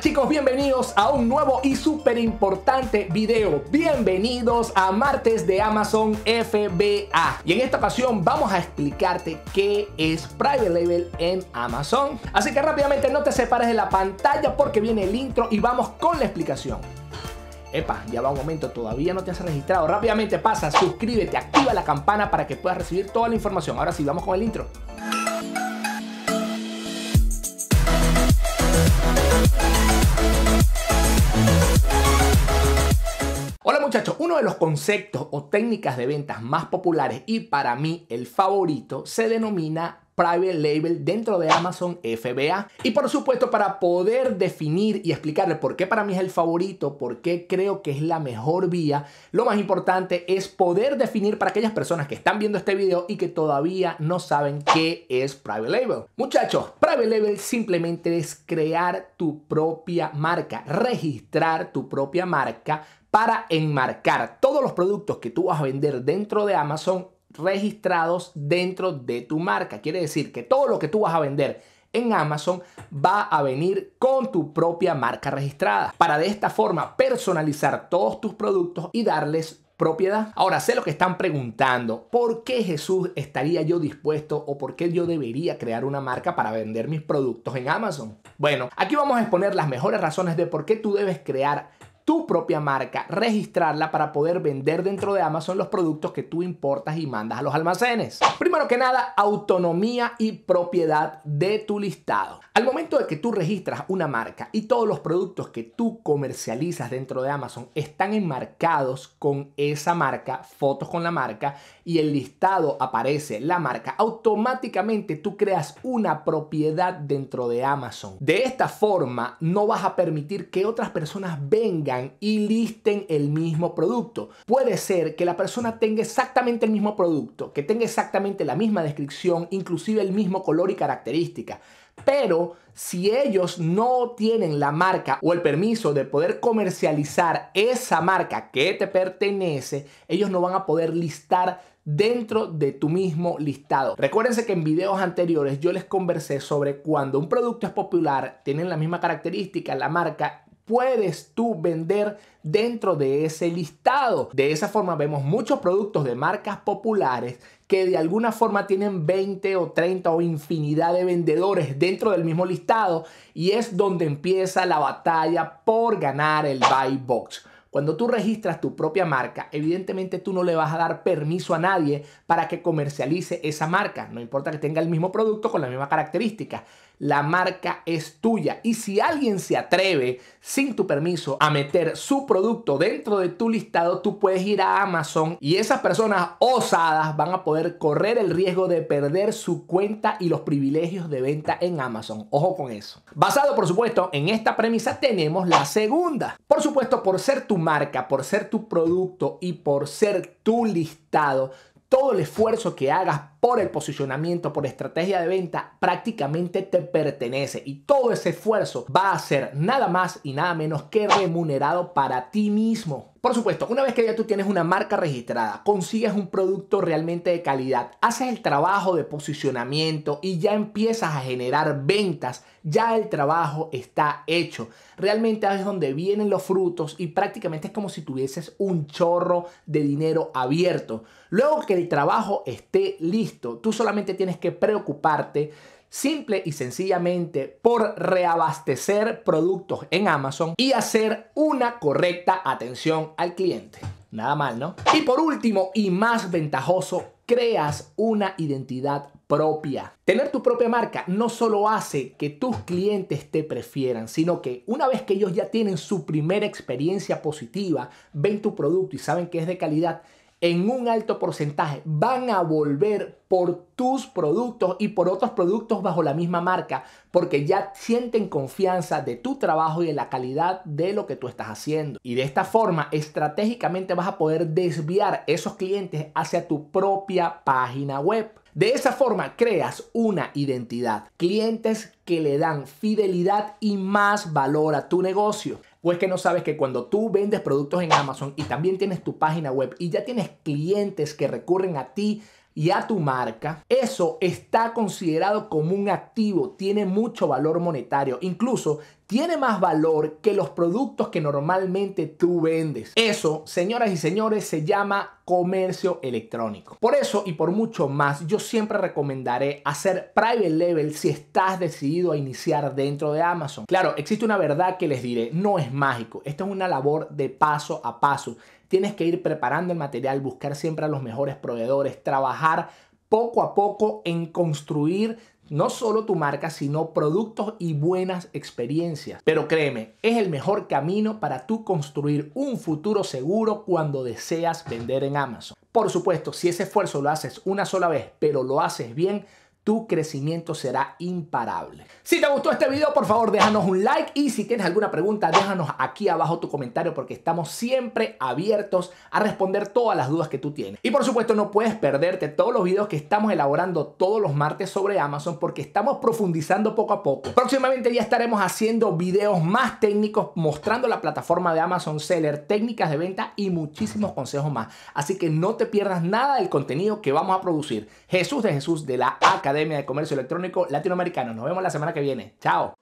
chicos, bienvenidos a un nuevo y súper importante video. Bienvenidos a martes de Amazon FBA. Y en esta ocasión vamos a explicarte qué es Private Label en Amazon. Así que rápidamente no te separes de la pantalla porque viene el intro y vamos con la explicación. Epa, ya va un momento, todavía no te has registrado. Rápidamente pasa, suscríbete, activa la campana para que puedas recibir toda la información. Ahora sí, vamos con el intro. Hola muchachos, uno de los conceptos o técnicas de ventas más populares y para mí el favorito se denomina Private Label dentro de Amazon FBA. Y por supuesto, para poder definir y explicarle por qué para mí es el favorito, por qué creo que es la mejor vía, lo más importante es poder definir para aquellas personas que están viendo este video y que todavía no saben qué es Private Label. Muchachos, Private Label simplemente es crear tu propia marca, registrar tu propia marca para enmarcar todos los productos que tú vas a vender dentro de Amazon registrados dentro de tu marca. Quiere decir que todo lo que tú vas a vender en Amazon va a venir con tu propia marca registrada para de esta forma personalizar todos tus productos y darles propiedad. Ahora sé lo que están preguntando, ¿por qué Jesús estaría yo dispuesto o por qué yo debería crear una marca para vender mis productos en Amazon? Bueno, aquí vamos a exponer las mejores razones de por qué tú debes crear tu propia marca, registrarla para poder vender dentro de Amazon los productos que tú importas y mandas a los almacenes. Primero que nada, autonomía y propiedad de tu listado. Al momento de que tú registras una marca y todos los productos que tú comercializas dentro de Amazon están enmarcados con esa marca, fotos con la marca y el listado aparece la marca, automáticamente tú creas una propiedad dentro de Amazon. De esta forma, no vas a permitir que otras personas vengan y listen el mismo producto. Puede ser que la persona tenga exactamente el mismo producto, que tenga exactamente la misma descripción, inclusive el mismo color y característica Pero si ellos no tienen la marca o el permiso de poder comercializar esa marca que te pertenece, ellos no van a poder listar dentro de tu mismo listado. Recuérdense que en videos anteriores yo les conversé sobre cuando un producto es popular, tienen la misma característica, la marca puedes tú vender dentro de ese listado. De esa forma vemos muchos productos de marcas populares que de alguna forma tienen 20 o 30 o infinidad de vendedores dentro del mismo listado y es donde empieza la batalla por ganar el buy box. Cuando tú registras tu propia marca, evidentemente tú no le vas a dar permiso a nadie para que comercialice esa marca, no importa que tenga el mismo producto con la misma característica la marca es tuya. Y si alguien se atreve sin tu permiso a meter su producto dentro de tu listado, tú puedes ir a Amazon y esas personas osadas van a poder correr el riesgo de perder su cuenta y los privilegios de venta en Amazon. Ojo con eso. Basado, por supuesto, en esta premisa tenemos la segunda. Por supuesto, por ser tu marca, por ser tu producto y por ser tu listado, todo el esfuerzo que hagas por el posicionamiento, por estrategia de venta, prácticamente te pertenece y todo ese esfuerzo va a ser nada más y nada menos que remunerado para ti mismo. Por supuesto, una vez que ya tú tienes una marca registrada, consigues un producto realmente de calidad, haces el trabajo de posicionamiento y ya empiezas a generar ventas, ya el trabajo está hecho. Realmente es donde vienen los frutos y prácticamente es como si tuvieses un chorro de dinero abierto. Luego que el trabajo esté listo, listo. Tú solamente tienes que preocuparte simple y sencillamente por reabastecer productos en Amazon y hacer una correcta atención al cliente. Nada mal, ¿no? Y por último y más ventajoso, creas una identidad propia. Tener tu propia marca no solo hace que tus clientes te prefieran, sino que una vez que ellos ya tienen su primera experiencia positiva, ven tu producto y saben que es de calidad, en un alto porcentaje van a volver por tus productos y por otros productos bajo la misma marca, porque ya sienten confianza de tu trabajo y de la calidad de lo que tú estás haciendo. Y de esta forma, estratégicamente vas a poder desviar esos clientes hacia tu propia página web. De esa forma creas una identidad, clientes que le dan fidelidad y más valor a tu negocio. ¿O es que no sabes que cuando tú vendes productos en Amazon y también tienes tu página web y ya tienes clientes que recurren a ti y a tu marca, eso está considerado como un activo, tiene mucho valor monetario, incluso tiene más valor que los productos que normalmente tú vendes. Eso, señoras y señores, se llama comercio electrónico. Por eso y por mucho más, yo siempre recomendaré hacer private level si estás decidido a iniciar dentro de Amazon. Claro, existe una verdad que les diré, no es mágico, esto es una labor de paso a paso. Tienes que ir preparando el material, buscar siempre a los mejores proveedores, trabajar poco a poco en construir no solo tu marca, sino productos y buenas experiencias. Pero créeme, es el mejor camino para tú construir un futuro seguro cuando deseas vender en Amazon. Por supuesto, si ese esfuerzo lo haces una sola vez, pero lo haces bien, tu crecimiento será imparable. Si te gustó este video, por favor, déjanos un like y si tienes alguna pregunta, déjanos aquí abajo tu comentario porque estamos siempre abiertos a responder todas las dudas que tú tienes. Y por supuesto, no puedes perderte todos los videos que estamos elaborando todos los martes sobre Amazon porque estamos profundizando poco a poco. Próximamente ya estaremos haciendo videos más técnicos mostrando la plataforma de Amazon Seller, técnicas de venta y muchísimos consejos más. Así que no te pierdas nada del contenido que vamos a producir. Jesús de Jesús de la Academia de Comercio Electrónico Latinoamericano. Nos vemos la semana que viene. Chao.